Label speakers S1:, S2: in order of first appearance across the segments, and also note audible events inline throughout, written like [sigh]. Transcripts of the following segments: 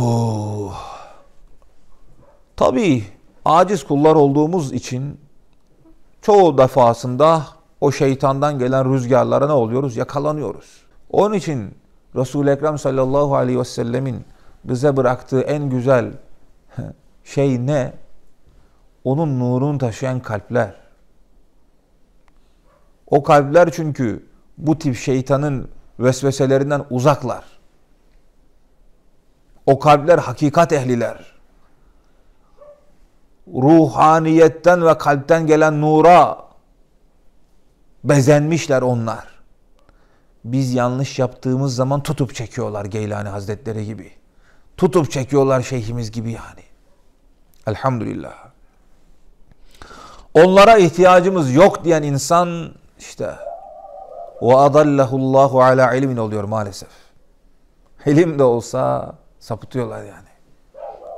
S1: Oh. Tabii aciz kullar olduğumuz için çoğu defasında o şeytandan gelen rüzgarlara ne oluyoruz? Yakalanıyoruz. Onun için Resul-i Ekrem sallallahu aleyhi ve sellemin bize bıraktığı en güzel [laughs] şey ne? Onun nurunu taşıyan kalpler. O kalpler çünkü bu tip şeytanın vesveselerinden uzaklar. O kalpler hakikat ehliler. Ruhaniyetten ve kalpten gelen nura bezenmişler onlar. Biz yanlış yaptığımız zaman tutup çekiyorlar Geylani Hazretleri gibi. Tutup çekiyorlar şeyhimiz gibi yani. Elhamdülillah. Onlara ihtiyacımız yok diyen insan işte ve adallahu Allahu ala ilmin oluyor maalesef. İlim de olsa, Sapıtıyorlar yani.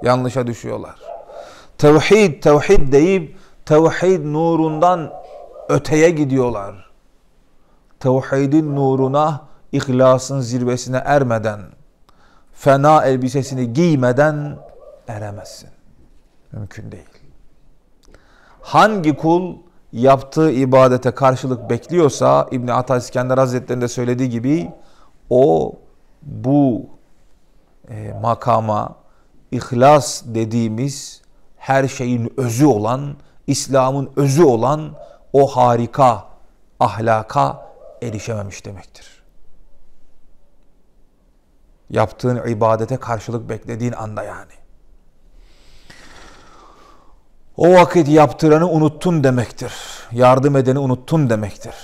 S1: Yanlışa düşüyorlar. Tevhid, tevhid deyip tevhid nurundan öteye gidiyorlar. Tevhidin nuruna, ihlasın zirvesine ermeden, fena elbisesini giymeden eremezsin. Mümkün değil. Hangi kul yaptığı ibadete karşılık bekliyorsa İbn Ata İskender Hazretlerinde söylediği gibi o bu e, makama, ihlas dediğimiz her şeyin özü olan, İslam'ın özü olan o harika ahlaka erişememiş demektir. Yaptığın ibadete karşılık beklediğin anda yani. O vakit yaptıranı unuttun demektir. Yardım edeni unuttun demektir.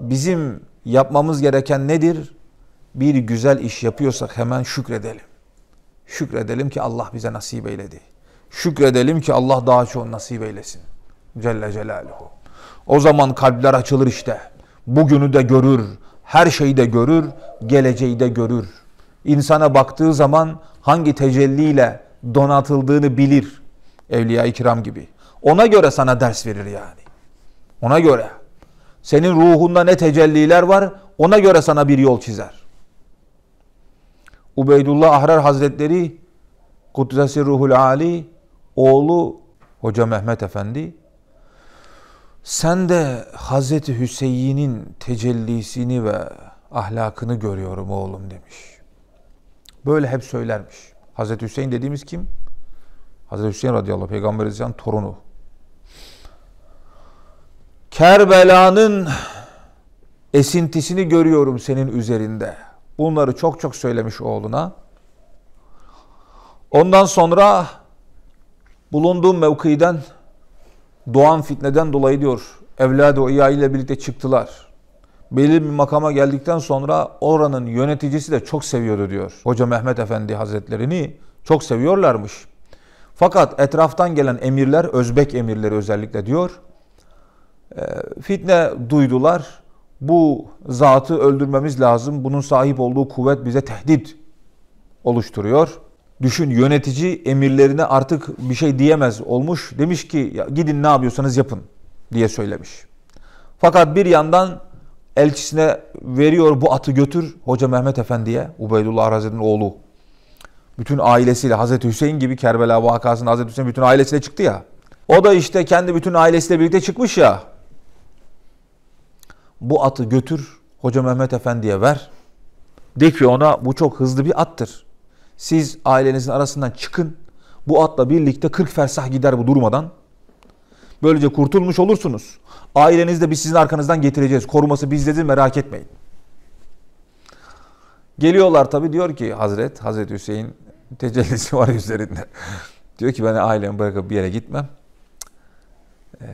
S1: Bizim yapmamız gereken nedir? bir güzel iş yapıyorsak hemen şükredelim. Şükredelim ki Allah bize nasip eyledi. Şükredelim ki Allah daha çok nasip eylesin. Celle Celaluhu. O zaman kalpler açılır işte. Bugünü de görür, her şeyi de görür, geleceği de görür. İnsana baktığı zaman hangi tecelliyle donatıldığını bilir. Evliya-i kiram gibi. Ona göre sana ders verir yani. Ona göre. Senin ruhunda ne tecelliler var ona göre sana bir yol çizer. Ubeydullah Ahrar Hazretleri Kuddesi Ruhul Ali oğlu Hoca Mehmet Efendi sen de Hazreti Hüseyin'in tecellisini ve ahlakını görüyorum oğlum demiş. Böyle hep söylermiş. Hazreti Hüseyin dediğimiz kim? Hazreti Hüseyin radıyallahu anh, Peygamber Aleyhisselam torunu. Kerbela'nın esintisini görüyorum senin üzerinde.'' Bunları çok çok söylemiş oğluna. Ondan sonra bulunduğum mevkiden doğan fitneden dolayı diyor evladı İya ile birlikte çıktılar. Belli bir makama geldikten sonra oranın yöneticisi de çok seviyordu diyor. Hoca Mehmet Efendi Hazretlerini çok seviyorlarmış. Fakat etraftan gelen emirler, Özbek emirleri özellikle diyor, e, fitne duydular bu zatı öldürmemiz lazım. Bunun sahip olduğu kuvvet bize tehdit oluşturuyor. Düşün yönetici emirlerine artık bir şey diyemez olmuş. Demiş ki gidin ne yapıyorsanız yapın diye söylemiş. Fakat bir yandan elçisine veriyor bu atı götür Hoca Mehmet Efendi'ye Ubeydullah Hazretleri'nin oğlu. Bütün ailesiyle Hazreti Hüseyin gibi Kerbela vakasında Hazreti Hüseyin bütün ailesiyle çıktı ya. O da işte kendi bütün ailesiyle birlikte çıkmış ya bu atı götür Hoca Mehmet Efendi'ye ver. De ki ona bu çok hızlı bir attır. Siz ailenizin arasından çıkın. Bu atla birlikte 40 fersah gider bu durmadan. Böylece kurtulmuş olursunuz. Ailenizi de biz sizin arkanızdan getireceğiz. Koruması bizdedir merak etmeyin. Geliyorlar tabi diyor ki Hazret, Hazreti Hüseyin tecellisi var üzerinde. [laughs] diyor ki ben ailemi bırakıp bir yere gitmem. Ee,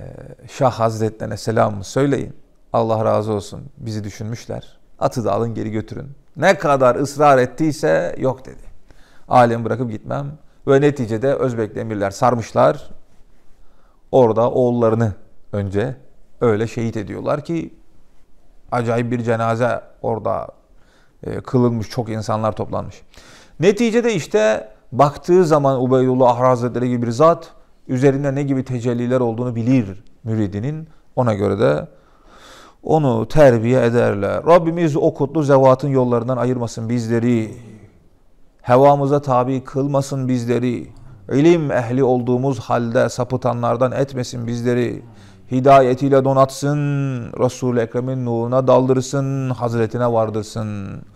S1: Şah Hazretlerine selamımı söyleyin. Allah razı olsun bizi düşünmüşler. Atı da alın geri götürün. Ne kadar ısrar ettiyse yok dedi. Alemi bırakıp gitmem. Ve neticede Özbek emirler sarmışlar. Orada oğullarını önce öyle şehit ediyorlar ki acayip bir cenaze orada e, kılınmış. Çok insanlar toplanmış. Neticede işte baktığı zaman Ubeydullah Hazretleri gibi bir zat üzerinde ne gibi tecelliler olduğunu bilir müridinin. Ona göre de onu terbiye ederler. Rabbimiz o kutlu zevatın yollarından ayırmasın bizleri. Hevamıza tabi kılmasın bizleri. İlim ehli olduğumuz halde sapıtanlardan etmesin bizleri. Hidayetiyle donatsın, Resul-i Ekrem'in nuruna daldırsın, hazretine vardırsın.